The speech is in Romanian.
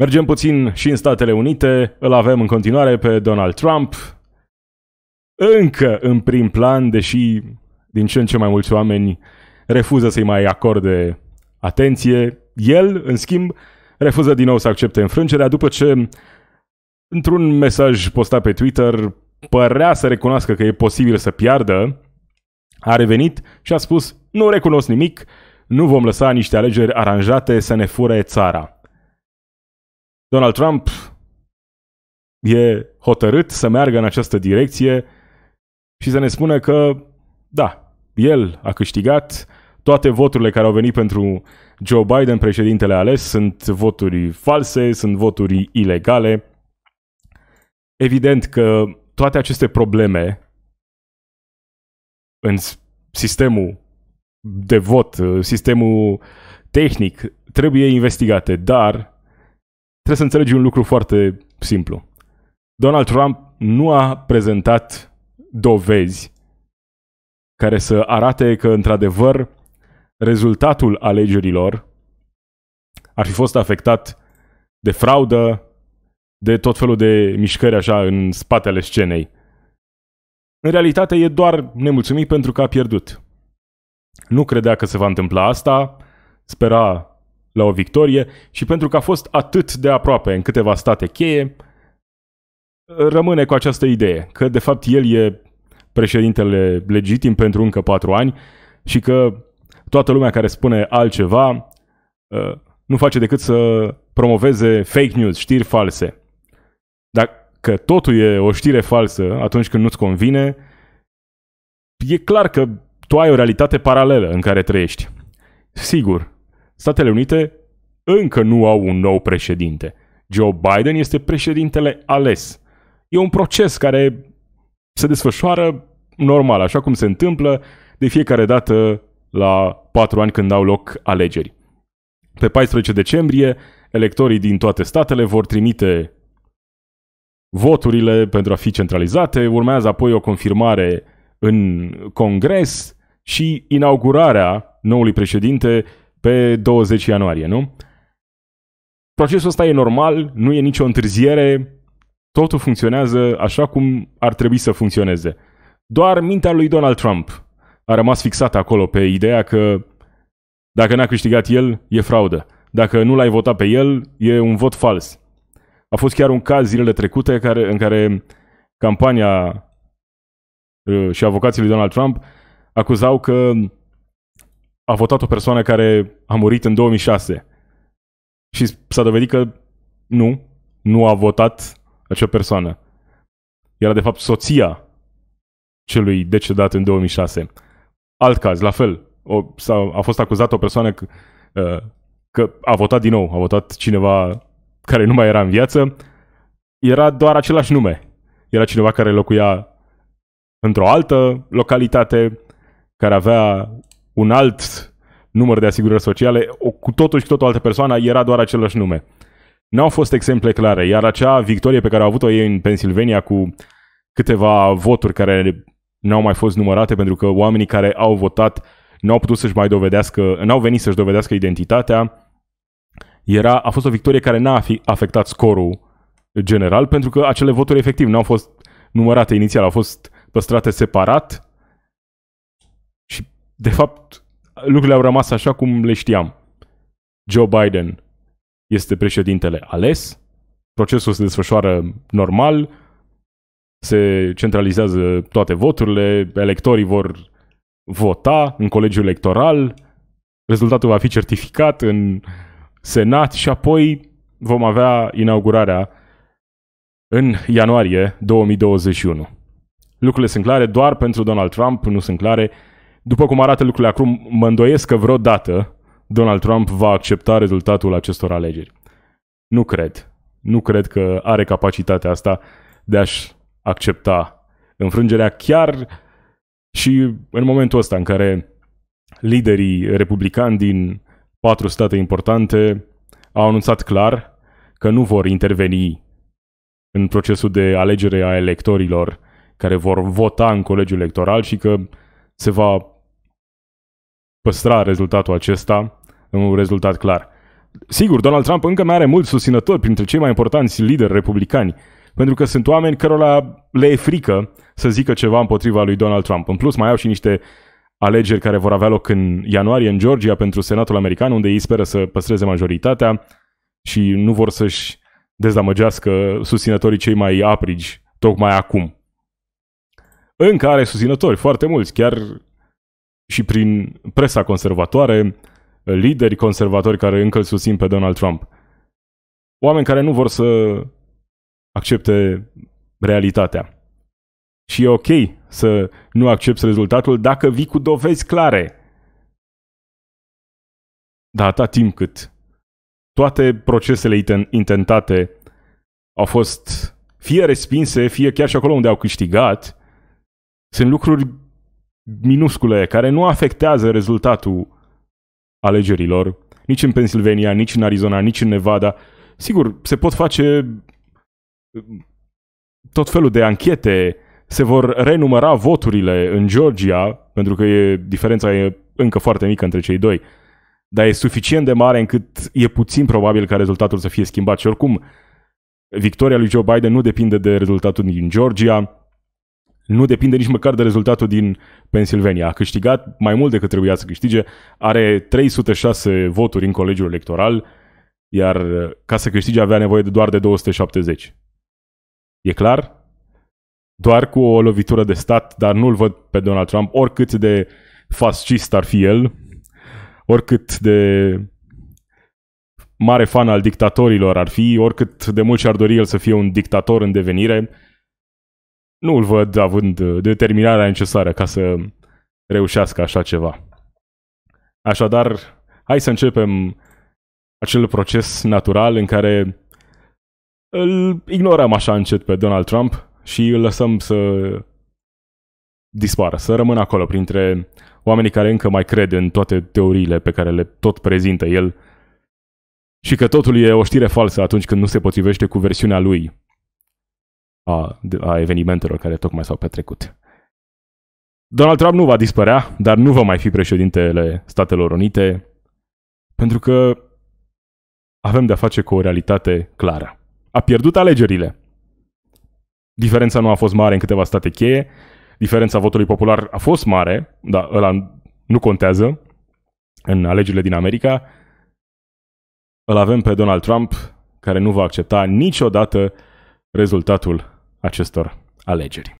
Mergem puțin și în Statele Unite, îl avem în continuare pe Donald Trump, încă în prim plan, deși din ce în ce mai mulți oameni refuză să-i mai acorde atenție. El, în schimb, refuză din nou să accepte înfrângerea după ce, într-un mesaj postat pe Twitter, părea să recunoască că e posibil să piardă, a revenit și a spus, nu recunosc nimic, nu vom lăsa niște alegeri aranjate să ne fure țara. Donald Trump e hotărât să meargă în această direcție și să ne spună că, da, el a câștigat, toate voturile care au venit pentru Joe Biden, președintele ales, sunt voturi false, sunt voturi ilegale. Evident că toate aceste probleme în sistemul de vot, sistemul tehnic, trebuie investigate, dar trebuie să înțelegi un lucru foarte simplu. Donald Trump nu a prezentat dovezi care să arate că, într-adevăr, rezultatul alegerilor ar fi fost afectat de fraudă, de tot felul de mișcări așa în spatele scenei. În realitate e doar nemulțumit pentru că a pierdut. Nu credea că se va întâmpla asta, spera la o victorie și pentru că a fost atât de aproape în câteva state cheie, rămâne cu această idee că de fapt el e președintele legitim pentru încă patru ani și că toată lumea care spune altceva ă, nu face decât să promoveze fake news, știri false. Dacă totul e o știre falsă atunci când nu-ți convine, e clar că tu ai o realitate paralelă în care trăiești. Sigur, Statele Unite încă nu au un nou președinte. Joe Biden este președintele ales. E un proces care se desfășoară normal, așa cum se întâmplă de fiecare dată la patru ani când au loc alegeri. Pe 14 decembrie, electorii din toate statele vor trimite voturile pentru a fi centralizate, urmează apoi o confirmare în Congres și inaugurarea noului președinte pe 20 ianuarie, nu? Procesul ăsta e normal, nu e nicio întârziere, totul funcționează așa cum ar trebui să funcționeze. Doar mintea lui Donald Trump a rămas fixată acolo pe ideea că dacă n-a câștigat el, e fraudă. Dacă nu l-ai votat pe el, e un vot fals. A fost chiar un caz zilele trecute care, în care campania uh, și avocații lui Donald Trump acuzau că a votat o persoană care a murit în 2006 și s-a dovedit că nu, nu a votat acea persoană. Era de fapt soția celui decedat în 2006. Alt caz, la fel, o, a a fost acuzată o persoană că, uh, că a votat din nou, a votat cineva care nu mai era în viață, era doar același nume. Era cineva care locuia într-o altă localitate, care avea un alt număr de asigurări sociale, o, cu totul și cu totul altă persoană, era doar același nume. Nu au fost exemple clare, iar acea victorie pe care au avut-o ei în Pennsylvania cu câteva voturi care nu au mai fost numărate pentru că oamenii care au votat nu au putut să-și mai dovedească, nu au venit să-și dovedească identitatea, era, a fost o victorie care n-a afectat scorul general pentru că acele voturi efectiv nu au fost numărate inițial, au fost păstrate separat de fapt, lucrurile au rămas așa cum le știam. Joe Biden este președintele ales, procesul se desfășoară normal, se centralizează toate voturile, electorii vor vota în colegiul electoral, rezultatul va fi certificat în Senat și apoi vom avea inaugurarea în ianuarie 2021. Lucrurile sunt clare doar pentru Donald Trump, nu sunt clare după cum arată lucrurile acum, mă îndoiesc că vreodată Donald Trump va accepta rezultatul acestor alegeri. Nu cred. Nu cred că are capacitatea asta de a-și accepta înfrângerea chiar și în momentul ăsta în care liderii republicani din patru state importante au anunțat clar că nu vor interveni în procesul de alegere a electorilor care vor vota în colegiul electoral și că se va păstra rezultatul acesta un rezultat clar. Sigur, Donald Trump încă mai are mulți susținători printre cei mai importanți lideri republicani, pentru că sunt oameni cărora le e frică să zică ceva împotriva lui Donald Trump. În plus, mai au și niște alegeri care vor avea loc în ianuarie în Georgia pentru Senatul American, unde ei speră să păstreze majoritatea și nu vor să-și dezamăgească susținătorii cei mai aprigi tocmai acum. Încă are susținători, foarte mulți, chiar și prin presa conservatoare, lideri conservatori care încă îl susțin pe Donald Trump. Oameni care nu vor să accepte realitatea. Și e ok să nu accepti rezultatul dacă vii cu dovezi clare. Dar atâta timp cât toate procesele intentate au fost fie respinse, fie chiar și acolo unde au câștigat, sunt lucruri minuscule care nu afectează rezultatul alegerilor, nici în Pennsylvania, nici în Arizona, nici în Nevada. Sigur, se pot face uh, tot felul de anchete, se vor renumăra voturile în Georgia, pentru că e, diferența e încă foarte mică între cei doi, dar e suficient de mare încât e puțin probabil ca rezultatul să fie schimbat și oricum victoria lui Joe Biden nu depinde de rezultatul din Georgia, nu depinde nici măcar de rezultatul din Pennsylvania. A câștigat mai mult decât trebuia să câștige, are 306 voturi în colegiul electoral, iar uh, ca să câștige avea nevoie de doar de 270. E clar? Doar cu o lovitură de stat, dar nu-l văd pe Donald Trump, oricât de fascist ar fi el, oricât de mare fan al dictatorilor ar fi, oricât de mult și-ar dori el să fie un dictator în devenire, nu îl văd având uh, determinarea necesară ca să reușească așa ceva. Așadar, hai să începem acel proces natural în care îl ignorăm așa încet pe Donald Trump și îl lăsăm să dispară, să rămână acolo printre oamenii care încă mai cred în toate teoriile pe care le tot prezintă el și că totul e o știre falsă atunci când nu se potrivește cu versiunea lui a, a evenimentelor care tocmai s-au petrecut. Donald Trump nu va dispărea, dar nu va mai fi președintele Statelor Unite, pentru că avem de-a face cu o realitate clară. A pierdut alegerile. Diferența nu a fost mare în câteva state cheie, diferența votului popular a fost mare, dar ăla nu contează în alegerile din America. Îl avem pe Donald Trump, care nu va accepta niciodată rezultatul acestor alegeri.